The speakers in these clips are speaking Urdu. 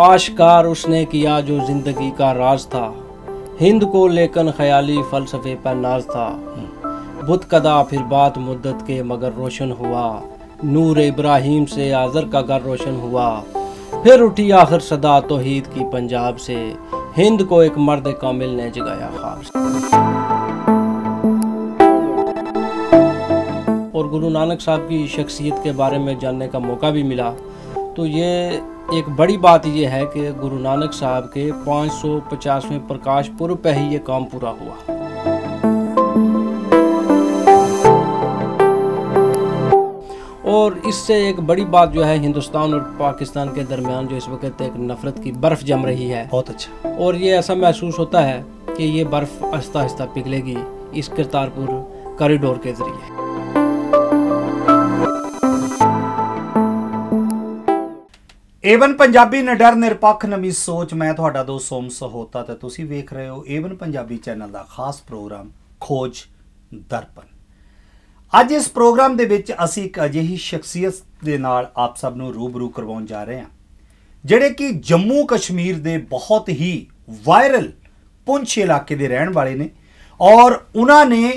آشکار اس نے کیا جو زندگی کا راز تھا ہند کو لیکن خیالی فلسفے پر ناز تھا بت قدا پھر بات مدت کے مگر روشن ہوا نور ابراہیم سے آذر کا گھر روشن ہوا پھر اٹھی آخر صدا توحید کی پنجاب سے ہند کو ایک مرد کامل نے جگایا خواب سے اور نانک صاحب کی شخصیت کے بارے میں جاننے کا موقع بھی ملا تو یہ ایک بڑی بات یہ ہے کہ گرو نانک صاحب کے پانچ سو پچاسویں پرکاش پور پہ ہی یہ کام پورا ہوا اور اس سے ایک بڑی بات جو ہے ہندوستان اور پاکستان کے درمیان جو اس وقت ایک نفرت کی برف جم رہی ہے بہت اچھا اور یہ ایسا محسوس ہوتا ہے کہ یہ برف آہستہ آہستہ پگھلے گی اس کرتارپور کوریڈور کے ذریعے ਏਵਨ ਪੰਜਾਬੀ ਨਡਰ ਨਿਰਪੱਖ ਨਵੀਂ ਸੋਚ ਮੈਂ ਤੁਹਾਡਾ ਦੋ ਸੋਮ ਸਹੋਤਾ ਤੇ ਤੁਸੀਂ ਵੇਖ ਰਹੇ ਹੋ ਏਵਨ ਪੰਜਾਬੀ ਚੈਨਲ ਦਾ ਖਾਸ ਪ੍ਰੋਗਰਾਮ ਖੋਜ ਦਰਪਣ ਅੱਜ ਇਸ ਪ੍ਰੋਗਰਾਮ ਦੇ ਵਿੱਚ ਅਸੀਂ ਇੱਕ ਅਜਿਹੀ ਸ਼ਖਸੀਅਤ ਦੇ ਨਾਲ ਆਪ ਸਭ ਨੂੰ ਰੂਬਰੂ ਕਰਵਾਉਣ ਜਾ ਰਹੇ ਹਾਂ ਜਿਹੜੇ ਕਿ ਜੰਮੂ ਕਸ਼ਮੀਰ ਦੇ ਬਹੁਤ ਹੀ ਵਾਇਰਲ ਪੁੰਛ ਇਲਾਕੇ ਦੇ ਰਹਿਣ ਵਾਲੇ ਨੇ ਔਰ ਉਹਨਾਂ ਨੇ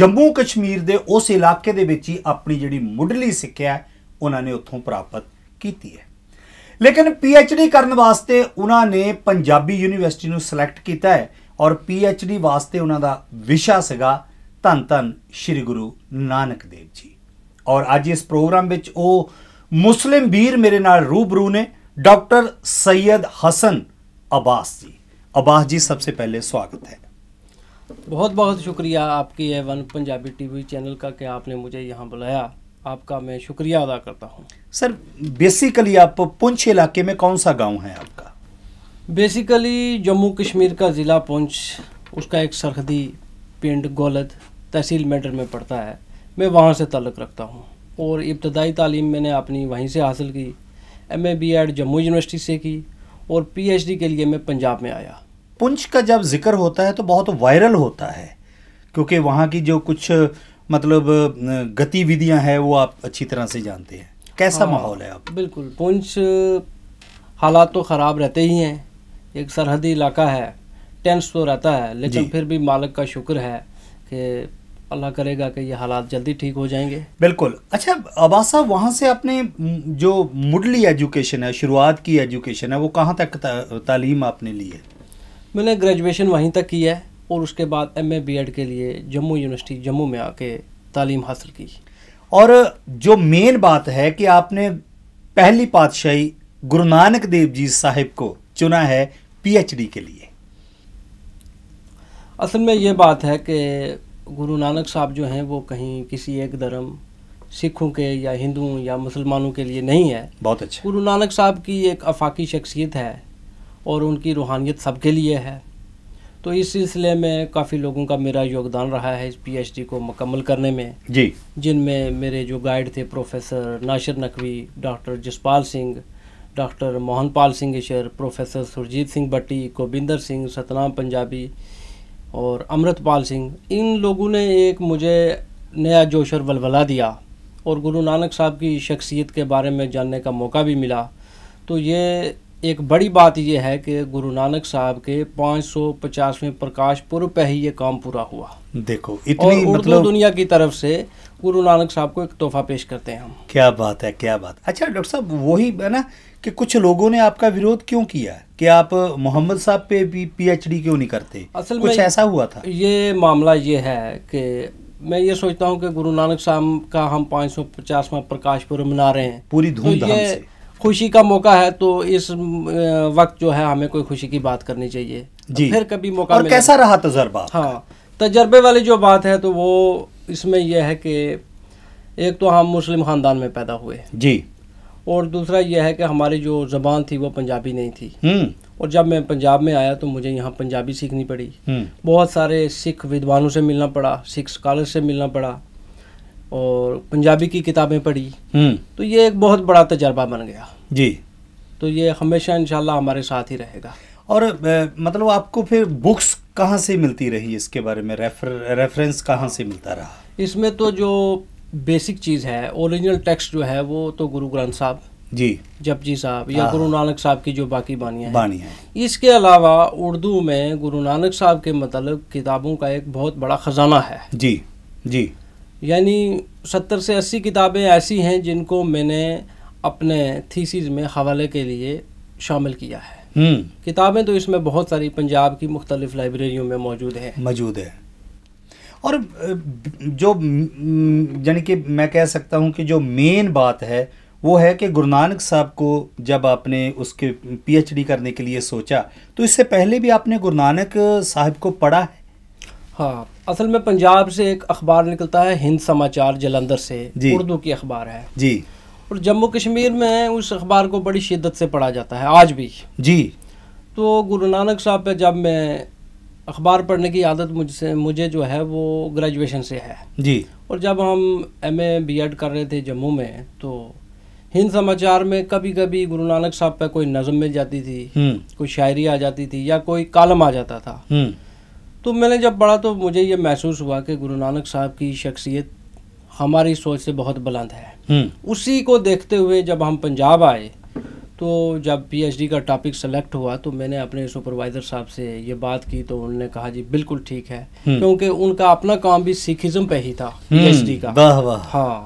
ਜੰਮੂ ਕਸ਼ਮੀਰ ਦੇ ਉਸ ਇਲਾਕੇ ਦੇ ਵਿੱਚ ਹੀ ਆਪਣੀ ਜਿਹੜੀ ਮੁੱਢਲੀ ਸਿੱਖਿਆ ਉਹਨਾਂ ਨੇ ਉੱਥੋਂ ਪ੍ਰਾਪਤ ਕੀਤੀ ਹੈ ਲੇਕਿਨ ਪੀਐਚਡੀ ਕਰਨ ਵਾਸਤੇ ਉਹਨਾਂ ਨੇ ਪੰਜਾਬੀ ਯੂਨੀਵਰਸਿਟੀ ਨੂੰ ਸਿਲੈਕਟ ਕੀਤਾ ਹੈ ਔਰ ਪੀਐਚਡੀ ਵਾਸਤੇ ਉਹਨਾਂ ਦਾ ਵਿਸ਼ਾ ਸੀਗਾ ਧੰਨ ਧੰਨ ਸ੍ਰੀ ਗੁਰੂ ਨਾਨਕ ਦੇਵ ਜੀ ਔਰ ਅੱਜ ਇਸ ਪ੍ਰੋਗਰਾਮ ਵਿੱਚ ਉਹ ਮੁਸਲਿਮ ਵੀਰ ਮੇਰੇ ਨਾਲ ਰੂਬਰੂ ਨੇ ਡਾਕਟਰ ਸੈਦ ਹਸਨ ਅਬਾਸ ਜੀ ਅਬਾਸ ਜੀ ਸਭ जी ਪਹਿਲੇ ਸਵਾਗਤ ਹੈ ਬਹੁਤ ਬਹੁਤ ਸ਼ੁਕਰੀਆ ਆਪਕੀ ਇਹ ਵਨ ਪੰਜਾਬੀ ਟੀਵੀ ਚੈਨਲ ਕਾ ਕਿ ਆਪਨੇ ਮੁਝੇ ਯਹਾਂ ਬੁਲਾਇਆ آپ کا میں شکریہ ادا کرتا ہوں سر بیسیکلی آپ پنچھ علاقے میں کون سا گاؤں ہے آپ کا بیسیکلی جموں کشمیر کا ضلع پنچھ اس کا ایک سرحدی پنڈ گولد تحصیل میڈر میں پڑتا ہے میں وہاں سے تعلق رکھتا ہوں اور ابتدائی تعلیم میں نے اپنی وہیں سے حاصل کی M A B Ed Jammu university سے کی اور پی ایچ ڈی کے لیے میں پنجاب میں آیا پنچھ کا جب ذکر ہوتا ہے تو بہت وائرل ہوتا ہے کیونکہ وہاں کی جو کچھ مطلب گتی ودیاں ہیں وہ آپ اچھی طرح سے جانتے ہیں کیسا ہاں، ماحول ہے آپ بالکل پونچھ حالات تو خراب رہتے ہی ہیں ایک سرحدی علاقہ ہے ٹینس تو رہتا ہے لیکن جی۔ پھر بھی مالک کا شکر ہے کہ اللہ کرے گا کہ یہ حالات جلدی ٹھیک ہو جائیں گے بالکل اچھا عباس صاحب وہاں سے اپنے جو مڈلی ایجوکیشن ہے شروعات کی ایجوکیشن ہے وہ کہاں تک تعلیم آپ نے لی ہے میں نے گریجویشن وہیں تک کی ہے اور اس کے بعد ایم اے بی ایڈ کے لیے جموں یونیورسٹی جموں میں آ کے تعلیم حاصل کی اور جو مین بات ہے کہ آپ نے پہلی پاتشاہی نانک دیو جی صاحب کو چنا ہے پی ایچ ڈی کے لیے اصل میں یہ بات ہے کہ نانک صاحب جو ہیں وہ کہیں کسی ایک دھرم سکھوں کے یا ہندوؤں یا مسلمانوں کے لیے نہیں ہے بہت اچھا نانک صاحب کی ایک افاقی شخصیت ہے اور ان کی روحانیت سب کے لیے ہے تو اس سلسلے میں کافی لوگوں کا میرا یوگدان رہا ہے اس پی ایچ ڈی کو مکمل کرنے میں جی جن میں میرے جو گائیڈ تھے professor Nasir Naqvi doctor Jaspal Singh doctor Mohan Pal Singh Ishar professor Surjit Singh بٹی کوبندر سنگھ ستنام پنجابی اور امرت پال سنگھ ان لوگوں نے ایک مجھے نیا جوشر ولولا دیا اور نانک صاحب کی شخصیت کے بارے میں جاننے کا موقع بھی ملا تو یہ ایک بڑی بات یہ ہے کہ گرو نانک صاحب کے پانچ سو پچاسویں پرکاش پر پہ ہی یہ کام پورا ہوا دیکھو اتنی اور مطلب اردو دنیا کی طرف سے گرو نانک صاحب کو ایک تحفہ پیش کرتے ہیں ہم کیا بات ہے کیا بات اچھا ڈاکٹر صاحب وہی ہے نا کہ کچھ لوگوں نے آپ کا ورود کیوں کیا کہ آپ محمد صاحب پہ بھی پی ایچ ڈی کیوں نہیں کرتے اصل کچھ ایسا ہوا تھا یہ معاملہ یہ ہے کہ میں یہ سوچتا ہوں کہ گرو نانک صاحب کا ہم پانچ سو پچاسواں پرکاش پور منا رہے ہیں پوری دھوم دھام سے خوشی کا موقع ہے تو اس وقت جو ہے ہمیں کوئی خوشی کی بات کرنی چاہیے جی پھر کبھی موقع اور کیسا رہا تجربہ ہاں تجربے والی جو بات ہے تو وہ اس میں یہ ہے کہ ایک تو ہم مسلم خاندان میں پیدا ہوئے جی اور دوسرا یہ ہے کہ ہماری جو زبان تھی وہ پنجابی نہیں تھی اور جب میں پنجاب میں آیا تو مجھے یہاں پنجابی سیکھنی پڑی بہت سارے سکھ ودوانوں سے ملنا پڑا سکھ اسکالر سے ملنا پڑا اور پنجابی کی کتابیں پڑھی تو یہ ایک بہت بڑا تجربہ بن گیا جی تو یہ ہمیشہ انشاءاللہ ہمارے ساتھ ہی رہے گا اور مطلب آپ کو پھر بکس کہاں سے ملتی رہی اس کے بارے میں ریفرنس کہاں سے ملتا رہا اس میں تو جو بیسک چیز ہے اوریجنل ٹیکسٹ جو ہے وہ تو گرو گرنتھ صاحب جی جب جی صاحب یا گرو نانک صاحب کی جو باقی بانیاں بانی اس کے علاوہ اردو میں گرو نانک صاحب کے مطلب کتابوں کا ایک بہت بڑا خزانہ ہے جی جی یعنی ستر سے اسی کتابیں ایسی ہیں جن کو میں نے اپنے تھیسیز میں حوالے کے لیے شامل کیا ہے کتابیں تو اس میں بہت ساری پنجاب کی مختلف لائبریریوں میں موجود ہیں موجود ہیں اور جو یعنی کہ میں کہہ سکتا ہوں کہ جو مین بات ہے وہ ہے کہ نانک صاحب کو جب آپ نے اس کے پی ایچ ڈی کرنے کے لیے سوچا تو اس سے پہلے بھی آپ نے نانک صاحب کو پڑھا ہے ہاں اصل میں پنجاب سے ایک اخبار نکلتا ہے ہند سماچار جلندر سے جی اردو کی اخبار ہے جی اور جموں کشمیر میں اس اخبار کو بڑی شدت سے پڑھا جاتا ہے آج بھی جی تو گرو نانک صاحب پہ جب میں اخبار پڑھنے کی عادت مجھ سے مجھے جو ہے وہ گریجویشن سے ہے جی اور جب ہم ایم اے بی ایڈ کر رہے تھے جموں میں تو ہند سماچار میں کبھی کبھی گرو نانک صاحب پہ کوئی نظم مل جاتی تھی کوئی شاعری آ جاتی تھی یا کوئی کالم آ جاتا تھا تو میں نے جب پڑھا تو مجھے یہ محسوس ہوا کہ نانک صاحب کی شخصیت ہماری سوچ سے بہت بلند ہے اسی کو دیکھتے ہوئے جب ہم پنجاب آئے تو جب پی ایچ ڈی کا ٹاپک سلیکٹ ہوا تو میں نے اپنے سپروائزر صاحب سے یہ بات کی تو انہوں نے کہا جی بالکل ٹھیک ہے کیونکہ ان کا اپنا کام بھی سکھزم پہ ہی تھا پی ایچ ڈی کا ہاں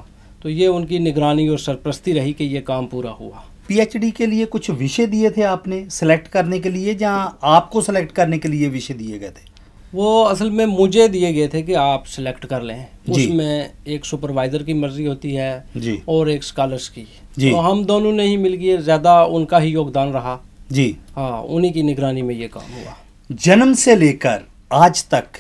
تو یہ ان کی نگرانی اور سرپرستی رہی کہ یہ کام پورا ہوا پی ایچ ڈی کے لیے کچھ وشے دیے تھے آپ نے سلیکٹ کرنے کے لیے جہاں آپ کو سلیکٹ کرنے کے لیے وشے دیے گئے تھے وہ اصل میں مجھے دیے گئے تھے کہ آپ سلیکٹ کر لیں جی۔ اس میں ایک سپروائزر کی مرضی ہوتی ہے جی۔ اور ایک اسکالرس کی جی ہم دونوں نے ہی مل گئے زیادہ ان کا ہی یوگدان رہا جی ہاں انہی کی نگرانی میں یہ کام ہوا جنم سے لے کر آج تک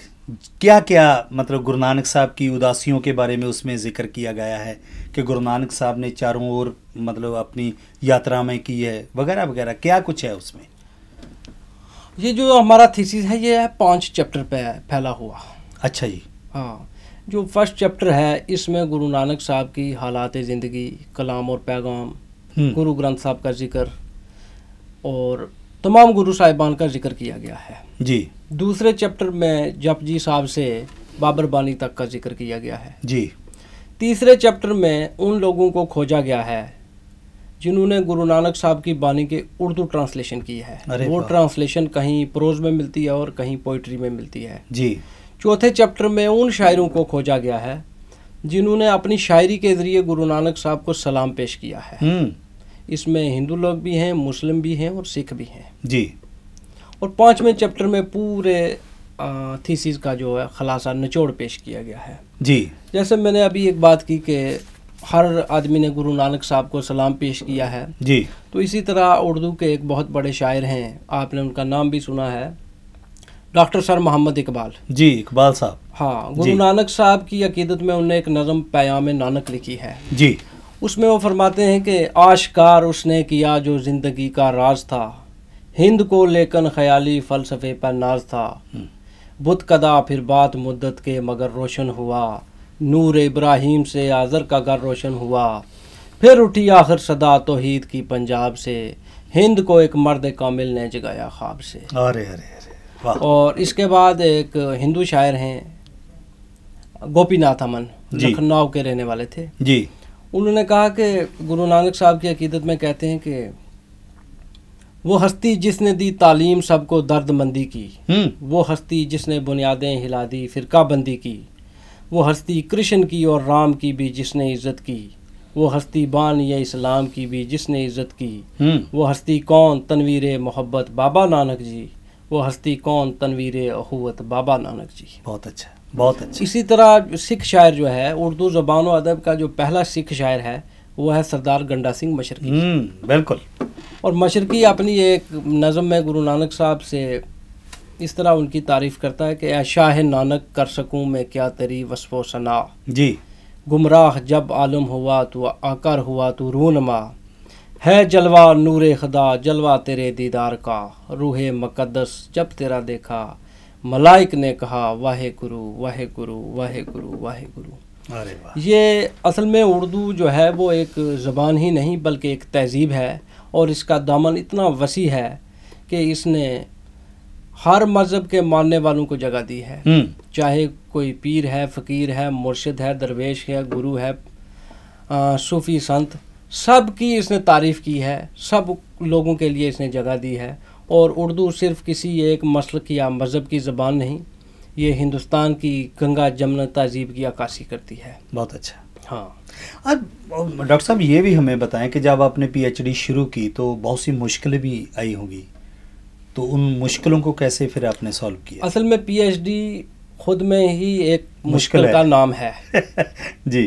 کیا کیا مطلب گرو نانک صاحب کی اداسیوں کے بارے میں اس میں ذکر کیا گیا ہے کہ گرو نانک صاحب نے چاروں اور مطلب اپنی یاترا میں کی ہے وغیرہ وغیرہ کیا کچھ ہے اس میں یہ جو ہمارا تھیسز ہے یہ پانچ چیپٹر پہ پھیلا ہوا اچھا جی ہاں جو فرسٹ چیپٹر ہے اس میں نانک صاحب کی حالات زندگی کلام اور پیغام گرو گرنتھ صاحب کا ذکر اور تمام گرو صاحبان کا ذکر کیا گیا ہے جی دوسرے چیپٹر میں جپ جی صاحب سے بابر بانی تک کا ذکر کیا گیا ہے جی تیسرے چیپٹر میں ان لوگوں کو کھوجا گیا ہے جنہوں نے نانک صاحب کی بانی کے اردو ٹرانسلیشن کی ہے وہ ٹرانسلیشن کہیں پروز میں ملتی ہے اور کہیں پوئٹری میں ملتی ہے جی چوتھے چیپٹر میں ان شاعروں کو کھوجا گیا ہے جنہوں نے اپنی شاعری کے ذریعے نانک صاحب کو سلام پیش کیا ہے اس میں ہندو لوگ بھی ہیں مسلم بھی ہیں اور سکھ بھی ہیں جی اور پانچویں چیپٹر میں پورے تھیسیز کا جو ہے خلاصہ نچوڑ پیش کیا گیا ہے جی جیسے میں نے ابھی ایک بات کی کہ ہر آدمی نے نانک صاحب کو سلام پیش کیا ہے جی تو اسی طرح اردو کے ایک بہت بڑے شاعر ہیں آپ نے ان کا نام بھی سنا ہے ڈاکٹر سر محمد اقبال جی اقبال صاحب ہاں جی۔ گرو نانک صاحب کی عقیدت میں انہیں ایک نظم پیام نانک لکھی ہے جی اس میں وہ فرماتے ہیں کہ آشکار اس نے کیا جو زندگی کا راز تھا ہند کو لیکن خیالی فلسفے پر ناز تھا بت کدا پھر بات مدت کے مگر روشن ہوا نور ابراہیم سے آذر کا گھر روشن ہوا پھر اٹھی آخر صدا توحید کی پنجاب سے ہند کو ایک مرد کامل نے جگایا خواب سے آرے آرے اور اس کے بعد ایک ہندو شاعر ہیں گوپی ناتھ امن جی۔ لکھنؤ کے رہنے والے تھے جی انہوں نے کہا کہ گرو نانک صاحب کی عقیدت میں کہتے ہیں کہ وہ ہستی جس نے دی تعلیم سب کو درد مندی کی وہ ہستی جس نے بنیادیں ہلا دی فرقہ بندی کی وہ ہستی کرشن کی اور رام کی بھی جس نے عزت کی وہ ہستی بان یا اسلام کی بھی جس نے عزت کی وہ ہستی کون تنویر محبت بابا نانک جی وہ ہستی کون تنویر اخوت بابا نانک جی بہت اچھا بہت اچھا اسی طرح سکھ شاعر جو ہے اردو زبان و ادب کا جو پہلا سکھ شاعر ہے وہ ہے سردار گنڈا سنگھ مشرقی بالکل اور مشرقی اپنی ایک نظم میں گرو نانک صاحب سے اس طرح ان کی تعریف کرتا ہے کہ اے شاہ نانک کر سکوں میں کیا تری وصف و ثنا جی گمراہ جب عالم ہوا تو آکر ہوا تو رونما ہے جلوہ نور خدا جلوہ تیرے دیدار کا روح مقدس جب تیرا دیکھا ملائک نے کہا واہ گرو گرو واہ گرو واہ گرو یہ اصل میں اردو جو ہے وہ ایک زبان ہی نہیں بلکہ ایک تہذیب ہے اور اس کا دامن اتنا وسیع ہے کہ اس نے ہر مذہب کے ماننے والوں کو جگہ دی ہے چاہے کوئی پیر ہے فقیر ہے مرشد ہے درویش ہے گرو ہے صوفی سنت سب کی اس نے تعریف کی ہے سب لوگوں کے لیے اس نے جگہ دی ہے اور اردو صرف کسی ایک مسلک یا مذہب کی زبان نہیں یہ ہندوستان کی گنگا جمنا تہذیب کی عکاسی کرتی ہے بہت اچھا ہاں اب ڈاکٹر صاحب یہ بھی ہمیں بتائیں کہ جب آپ نے پی ایچ ڈی شروع کی تو بہت سی مشکلیں بھی آئی ہوں گی تو ان مشکلوں کو کیسے پھر آپ نے سالو کیا اصل میں پی ایچ ڈی خود میں ہی ایک مشکل کا نام ہے جی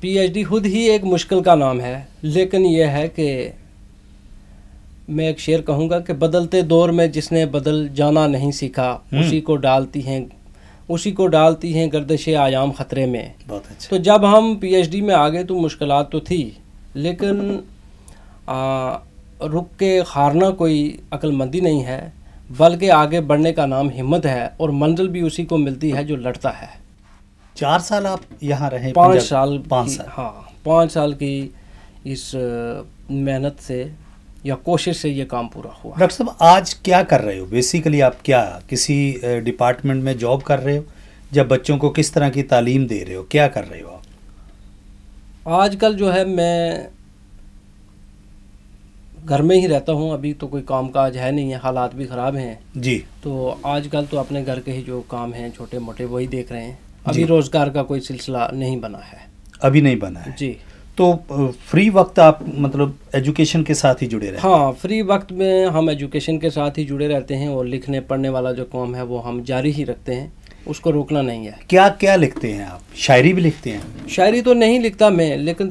پی ایچ ڈی خود ہی ایک مشکل کا نام ہے لیکن یہ ہے کہ میں ایک شعر کہوں گا کہ بدلتے دور میں جس نے بدل جانا نہیں سیکھا اسی کو ڈالتی ہیں اسی کو ڈالتی ہیں گردش آیام خطرے میں بہت اچھا تو جب ہم پی ایچ ڈی میں آگے تو مشکلات تو تھی لیکن رک کے ہارنا کوئی مندی نہیں ہے بلکہ آگے بڑھنے کا نام ہمت ہے اور منزل بھی اسی کو ملتی ہے جو لڑتا ہے چار سال آپ یہاں رہے پانچ سال پانچ سال ہاں پانچ سال کی اس محنت سے یا کوشش سے یہ کام پورا ہوا ڈاکٹر صاحب آج کیا کر رہے ہو بیسیکلی آپ کیا کسی ڈپارٹمنٹ میں جاب کر رہے ہو یا بچوں کو کس طرح کی تعلیم دے رہے ہو کیا کر رہے ہو آپ آج کل جو ہے میں گھر میں ہی رہتا ہوں ابھی تو کوئی کام کاج ہے نہیں ہے حالات بھی خراب ہیں جی تو آج کل تو اپنے گھر کے ہی جو کام ہیں چھوٹے موٹے وہی دیکھ رہے ہیں جی۔ ابھی روزگار کا کوئی سلسلہ نہیں بنا ہے ابھی نہیں بنا ہے جی تو فری وقت آپ مطلب ایجوکیشن کے ساتھ ہی جڑے رہتے ہیں ہاں فری وقت میں ہم ایجوکیشن کے ساتھ ہی جڑے رہتے ہیں اور لکھنے پڑھنے والا جو کام ہے وہ ہم جاری ہی رکھتے ہیں اس کو روکنا نہیں ہے کیا کیا لکھتے ہیں آپ شاعری بھی لکھتے ہیں شاعری تو نہیں لکھتا میں لیکن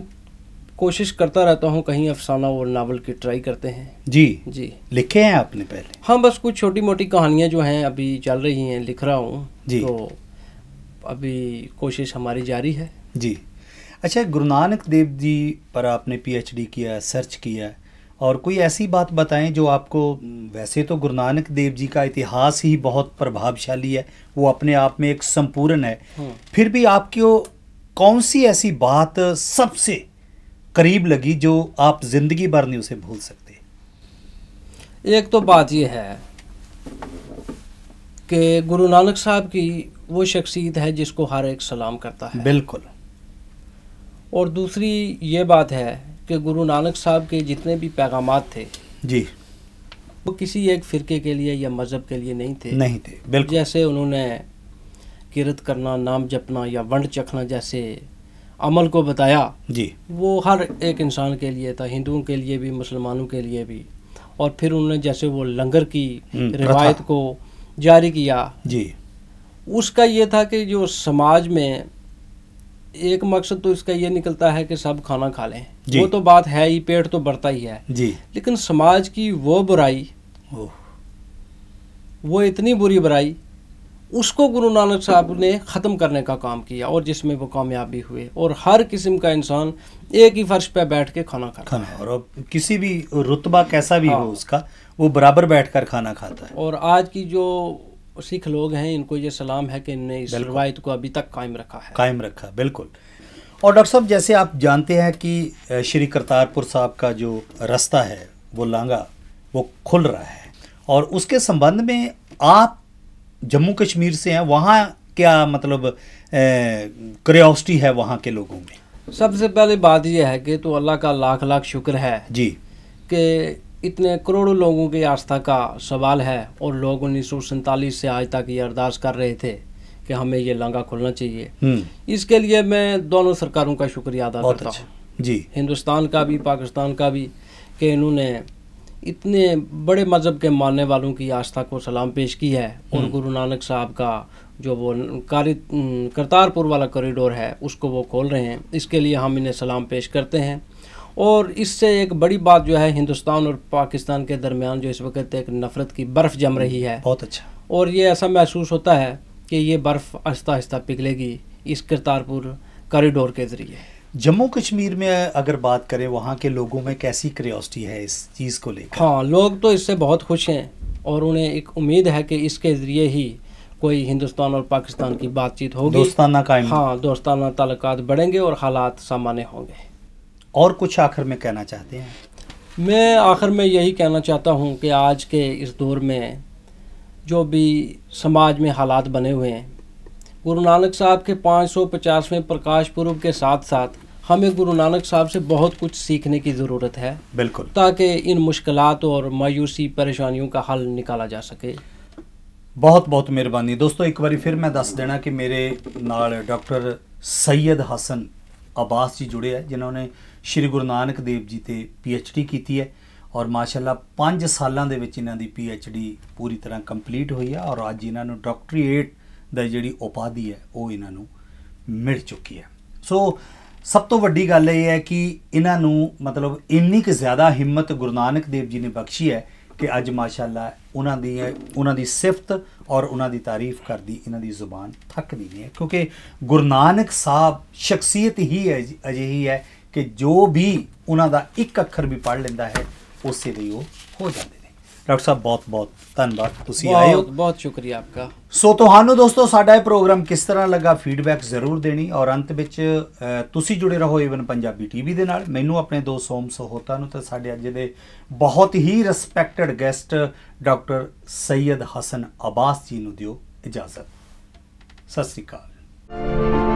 کوشش کرتا رہتا ہوں کہیں افسانہ اور ناول کی ٹرائی کرتے ہیں جی جی لکھے ہیں آپ نے پہلے ہاں بس کچھ چھوٹی موٹی کہانیاں جو ہیں ابھی چل رہی ہیں لکھ رہا ہوں جی تو ابھی کوشش ہماری جاری ہے جی اچھا گرونانک دیو جی پر آپ نے پی ایچ ڈی کیا سرچ کیا اور کوئی ایسی بات بتائیں جو آپ کو ویسے تو گرونانک دیو جی کا اتہاس ہی بہت پربھاوشالی شالی ہے وہ اپنے آپ میں ایک سمپورن ہے ہاں۔ پھر بھی آپ کو کون سی ایسی بات سب سے قریب لگی جو آپ زندگی بھر نہیں اسے بھول سکتے ایک تو بات یہ ہے کہ نانک صاحب کی وہ شخصیت ہے جس کو ہر ایک سلام کرتا ہے بالکل اور دوسری یہ بات ہے کہ نانک صاحب کے جتنے بھی پیغامات تھے جی وہ کسی ایک فرقے کے لیے یا مذہب کے لیے نہیں تھے نہیں تھے بالکل جیسے انہوں نے کرت کرنا نام جپنا یا ونڈ چکھنا جیسے عمل کو بتایا جی وہ ہر ایک انسان کے لیے تھا ہندوؤں کے لیے بھی مسلمانوں کے لیے بھی اور پھر انہوں نے جیسے وہ لنگر کی روایت کو جاری کیا جی اس کا یہ تھا کہ جو سماج میں ایک مقصد تو اس کا یہ نکلتا ہے کہ سب کھانا کھا لیں جی وہ تو بات ہے ہی پیٹ تو بڑھتا ہی ہے جی لیکن سماج کی وہ برائی وہ اتنی بری برائی اس کو نانک صاحب نے ختم کرنے کا کام کیا اور جس میں وہ کامیابی ہوئے اور ہر قسم کا انسان ایک ہی فرش پہ بیٹھ کے کھانا کھاتا ہے اور کسی بھی رتبہ کیسا بھی ہو ہاں۔ اس کا وہ برابر بیٹھ کر کھانا کھاتا ہے اور آج کی جو سکھ لوگ ہیں ان کو یہ سلام ہے کہ ان نے اس روایت کو ابھی تک قائم رکھا ہے قائم رکھا بالکل اور ڈاکٹر صاحب جیسے آپ جانتے ہیں کہ شری کرتارپور صاحب کا جو رستہ ہے وہ لانگا وہ کھل رہا ہے اور اس کے سمبندھ میں آپ جموں کشمیر سے ہیں وہاں کیا مطلب کریوسٹی ہے وہاں کے لوگوں میں سب سے پہلے بات یہ ہے کہ تو اللہ کا لاکھ لاکھ شکر ہے جی کہ اتنے کروڑوں لوگوں کی آستھا کا سوال ہے اور لوگ انیس سو سینتالیس سے آج تک یہ ارداس کر رہے تھے کہ ہمیں یہ لانگا کھولنا چاہیے اس کے لیے میں دونوں سرکاروں کا شکریہ ادا کرتا ہوں اچھا۔ جی ہندوستان کا بھی پاکستان کا بھی کہ انہوں نے اتنے بڑے مذہب کے ماننے والوں کی آستھا کو سلام پیش کی ہے اور نانک صاحب کا جو وہ کرتارپور والا کوریڈور ہے اس کو وہ کھول رہے ہیں اس کے لیے ہم انہیں سلام پیش کرتے ہیں اور اس سے ایک بڑی بات جو ہے ہندوستان اور پاکستان کے درمیان جو اس وقت ایک نفرت کی برف جم رہی ہے بہت اچھا اور یہ ایسا محسوس ہوتا ہے کہ یہ برف آہستہ آہستہ پگھلے گی اس کرتارپور کوریڈور کے ذریعے جموں کشمیر میں اگر بات کریں وہاں کے لوگوں میں کیسی کریوسٹی ہے اس چیز کو لے کر ہاں لوگ تو اس سے بہت خوش ہیں اور انہیں ایک امید ہے کہ اس کے ذریعے ہی کوئی ہندوستان اور پاکستان کی بات چیت ہوگی دوستانہ قائم ہاں دوستانہ تعلقات بڑھیں گے اور حالات سامانے ہوں گے اور کچھ آخر میں کہنا چاہتے ہیں میں آخر میں یہی کہنا چاہتا ہوں کہ آج کے اس دور میں جو بھی سماج میں حالات بنے ہوئے ہیں ਗੁਰੂ गुरु नानक साहब के 550वें प्रकाश पूर्व ਸਾਥ साथ साथ हमें गुरु नानक साहब से बहुत कुछ सीखने की ज़रूरत है बिल्कुल ताकि इन मुश्किल और ਮਾਇੂਸੀ ਪਰੇਸ਼ਾਨੀਆਂ का ਹੱਲ ਨਿਕਾਲਾ ਜਾ ਸਕੇ ਬਹੁਤ ਬਹੁਤ ਮਿਹਰਬਾਨੀ ਦੋਸਤੋ ਇੱਕ ਵਾਰੀ ਫਿਰ ਮੈਂ ਦੱਸ ਦੇਣਾ ਕਿ ਮੇਰੇ ਨਾਲ ਡਾਕਟਰ ਸੈਦ ਹਸਨ ਅਬਾਸ ਜੀ ਜੁੜੇ ਆ ਜਿਨ੍ਹਾਂ ਨੇ ਸ਼੍ਰੀ ਗੁਰੂ ਨਾਨਕ ਦੇਵ ਜੀ ਤੇ ਪੀ ਐਚ ਡੀ ਕੀਤੀ ਹੈ ਔਰ ਮਾਸ਼ਾਅੱਲਾ 5 ਸਾਲਾਂ ਦੇ ਵਿੱਚ ਇਹਨਾਂ ਦੀ ਪੀ ਐਚ ਡੀ ਪੂਰੀ ਤਰ੍ਹਾਂ ਕੰਪਲੀਟ ਹੋਈ ਹੈ ਔਰ ਅੱਜ ਇਹਨਾਂ ਨੂੰ ਡਾਕਟਰੀਏਟ ਦਾ ਜਿਹੜੀ ਉਪਾਧੀ ਹੈ ਉਹ ਇਹਨਾਂ ਨੂੰ ਮਿਲ ਚੁੱਕੀ ਹੈ ਸੋ ਸਭ ਤੋਂ ਵੱਡੀ ਗੱਲ ਇਹ ਹੈ ਕਿ ਇਹਨਾਂ ਨੂੰ ਮਤਲਬ ਇੰਨੀ ਕਿ ਜ਼ਿਆਦਾ ਹਿੰਮਤ ਗੁਰੂ ਨਾਨਕ ਦੇਵ ਜੀ ਨੇ ਬਖਸ਼ੀ ਹੈ ਕਿ ਅੱਜ ਮਾਸ਼ਾਅੱਲਾ ਉਹਨਾਂ ਦੀ ਉਹਨਾਂ ਦੀ ਸਿਫਤ ਔਰ ਉਹਨਾਂ ਦੀ ਤਾਰੀਫ ਕਰਦੀ ਇਹਨਾਂ ਦੀ ਜ਼ੁਬਾਨ ਥੱਕ ਨਹੀਂ ਹੈ ਕਿਉਂਕਿ ਗੁਰੂ ਨਾਨਕ ਸਾਹਿਬ ਸ਼ਖਸੀਅਤ ਹੀ ਅਜਿਹੀ ਹੈ ਕਿ ਜੋ ਵੀ ਉਹਨਾਂ ਦਾ ਇੱਕ ਅੱਖਰ ਵੀ ਪੜ ਲੈਂਦਾ ਹੈ ਉਸੇ ਲਈ ਉਹ ਹੋ ਜਾਂਦੇ ਡਾਕਟਰ ਸਾਹਿਬ ਬਹੁਤ ਬਹੁਤ ਧੰਨਵਾਦ ਤੁਸੀਂ ਆਏ ਹੋ ਬਹੁਤ ਸ਼ੁਕਰੀਆ ਆਪਕਾ ਸੋ ਤੁਹਾਨੂੰ ਦੋਸਤੋ ਸਾਡਾ ਇਹ ਪ੍ਰੋਗਰਾਮ ਕਿਸ ਤਰ੍ਹਾਂ ਲੱਗਾ ਫੀਡਬੈਕ ਜ਼ਰੂਰ ਦੇਣੀ ਔਰ ਅੰਤ ਵਿੱਚ ਤੁਸੀਂ ਜੁੜੇ ਰਹੋ ਇਵਨ ਪੰਜਾਬੀ ਟੀਵੀ ਦੇ ਨਾਲ ਮੈਨੂੰ ਆਪਣੇ ਦੋ ਸੋਮ ਸਹੋਤਾ ਨੂੰ ਤੇ ਸਾਡੇ ਅੱਜ ਦੇ ਬਹੁਤ ਹੀ respected guest doctor Syed Hasan Abbas ji ਨੂੰ ਦਿਓ ਇਜਾਜ਼ਤ ਸਤਿ ਸ੍ਰੀ ਅਕਾਲ